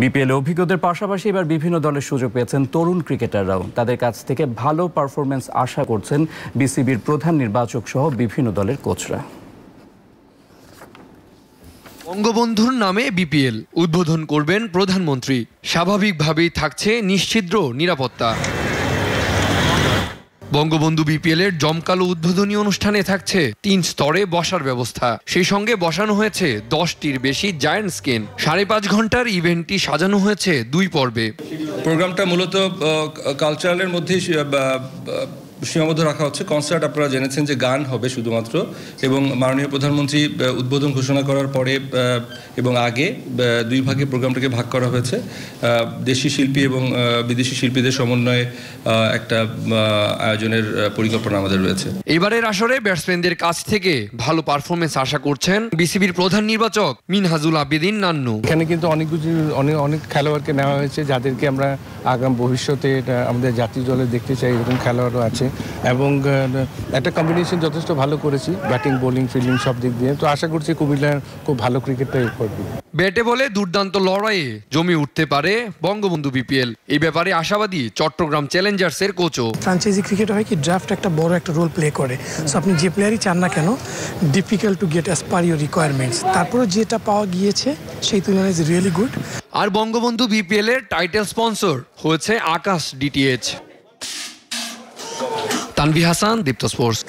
BPL অভিজ্ঞদের পাশাপাশি এবার বিভিন্ন দলের সুযোগ পেয়েছেন তরুণ ক্রিকেটাররাও তাদের কাছ থেকে ভালো পারফরমেন্স আশা করছেন বিসিবির প্রধান নির্বাচক সহ বিভিন্ন দলের কোচরা বঙ্গবন্ধুর নামে বিপিএল উদ্বোধন করবেন প্রধানমন্ত্রী স্বাভাবিকভাবেই থাকছে নিশ্ছিদ্র নিরাপত্তা বঙ্গবন্ধু বিপিএলের জমকালো উদ্বোধনী অনুষ্ঠানে থাকছে তিন স্তরে বসার ব্যবস্থা সেই সঙ্গে বসানো হয়েছে দশটির বেশি জায়ান্ট স্কেন সাড়ে পাঁচ ঘন্টার ইভেন্টটি সাজানো হয়েছে দুই পর্বে প্রোগ্রামটা মূলত কালচারালের মধ্যেই সীমাবদ্ধ রাখা হচ্ছে কনসার্ট আপনারা জেনেছেন যে গান হবে শুধুমাত্র এবং মাননীয় প্রধানমন্ত্রী উদ্বোধন ঘোষণা করার পরে এবং আগে দুই ভাগে প্রোগ্রামটাকে ভাগ করা হয়েছে দেশি শিল্পী এবং বিদেশি শিল্পীদের সমন্বয়ে একটা আয়োজনের পরিকল্পনা আমাদের রয়েছে এবারের আসরে ব্যাটসম্যানদের কাছ থেকে ভালো পারফরমেন্স আশা করছেন বিসিবির প্রধান নির্বাচক মিনহাজুল আবেদিন নান্নু এখানে কিন্তু অনেক কিছু অনেক অনেক খেলোয়াড়কে নেওয়া হয়েছে যাদেরকে আমরা আগাম ভবিষ্যতে আমাদের জাতীয় দলে দেখতে চাই এরকম খেলোয়াড়ও আছে এবং একটা কম্বিনেশন যথেষ্ট ভালো করেছি ব্যাটিং বোলিং ফিল্ডিং সব দিক দিয়ে তো আশা করছি কুমিল্লার খুব ভালো ক্রিকেটটা করবে ব্যাটে বলে দুর্দান্ত লড়াইয়ে জমি উঠতে পারে বঙ্গবন্ধু বিপিএল এই ব্যাপারে আশাবাদী চট্টগ্রাম চ্যালেঞ্জার্সের কোচও ফ্রাঞ্চাইজি ক্রিকেট হয় কি ড্রাফট একটা বড় একটা রোল প্লে করে সো আপনি যে প্লেয়ারই চান না কেন difficult to get as per your requirements তারপরে যেটা পাওয়া গিয়েছে সেই তুলনায় ইজ রিয়েলি গুড আর বঙ্গবন্ধু বিপিএল এর টাইটেল স্পন্সর হয়েছে আকাশ ডিটিএইচ তানভি হাসান দীপ্ত স্পোর্টস